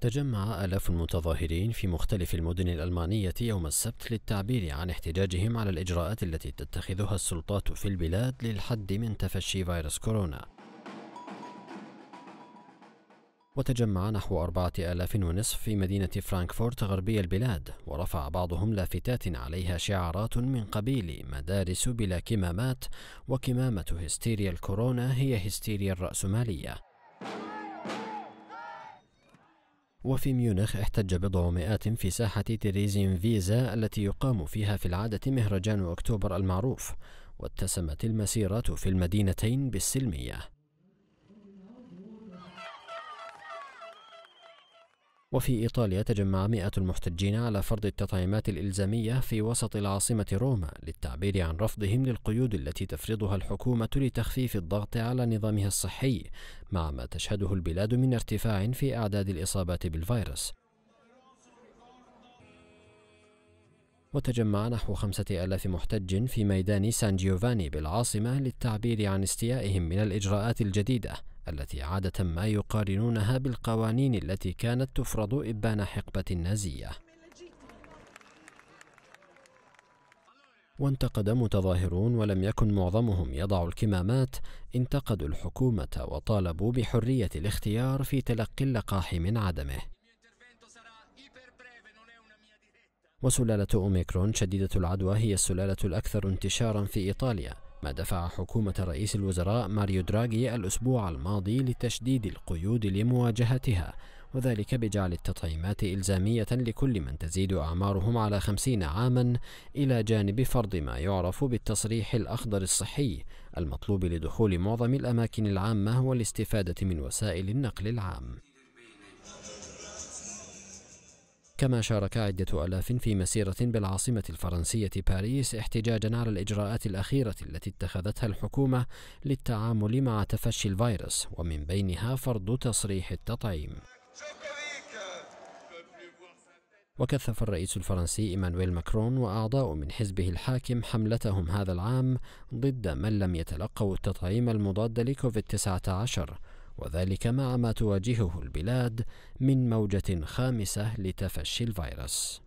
تجمع آلاف المتظاهرين في مختلف المدن الألمانية يوم السبت للتعبير عن احتجاجهم على الإجراءات التي تتخذها السلطات في البلاد للحد من تفشي فيروس كورونا وتجمع نحو أربعة آلاف ونصف في مدينة فرانكفورت غربي البلاد ورفع بعضهم لافتات عليها شعارات من قبيل مدارس بلا كمامات وكمامة هستيريا الكورونا هي هستيريا الرأسمالية وفي ميونخ احتج بضع مئات في ساحة تيريزين فيزا التي يقام فيها في العادة مهرجان أكتوبر المعروف واتسمت المسيرات في المدينتين بالسلميه وفي إيطاليا تجمع مئات المحتجين على فرض التطعيمات الإلزامية في وسط العاصمة روما للتعبير عن رفضهم للقيود التي تفرضها الحكومة لتخفيف الضغط على نظامها الصحي مع ما تشهده البلاد من ارتفاع في أعداد الإصابات بالفيروس وتجمع نحو خمسة ألاف محتج في ميدان سان جيوفاني بالعاصمة للتعبير عن استيائهم من الإجراءات الجديدة التي عادة ما يقارنونها بالقوانين التي كانت تفرض إبان حقبة النازية وانتقد متظاهرون ولم يكن معظمهم يضع الكمامات انتقدوا الحكومة وطالبوا بحرية الاختيار في تلقي اللقاح من عدمه وسلالة أوميكرون شديدة العدوى هي السلالة الأكثر انتشارا في إيطاليا ما دفع حكومة رئيس الوزراء ماريو دراغي الأسبوع الماضي لتشديد القيود لمواجهتها وذلك بجعل التطعيمات إلزامية لكل من تزيد أعمارهم على خمسين عاما إلى جانب فرض ما يعرف بالتصريح الأخضر الصحي المطلوب لدخول معظم الأماكن العامة والاستفادة من وسائل النقل العام كما شارك عدة ألاف في مسيرة بالعاصمة الفرنسية باريس احتجاجا على الإجراءات الأخيرة التي اتخذتها الحكومة للتعامل مع تفشي الفيروس ومن بينها فرض تصريح التطعيم وكثف الرئيس الفرنسي إيمانويل ماكرون وأعضاء من حزبه الحاكم حملتهم هذا العام ضد من لم يتلقوا التطعيم المضاد لكوفيد-19 وذلك مع ما تواجهه البلاد من موجة خامسة لتفشي الفيروس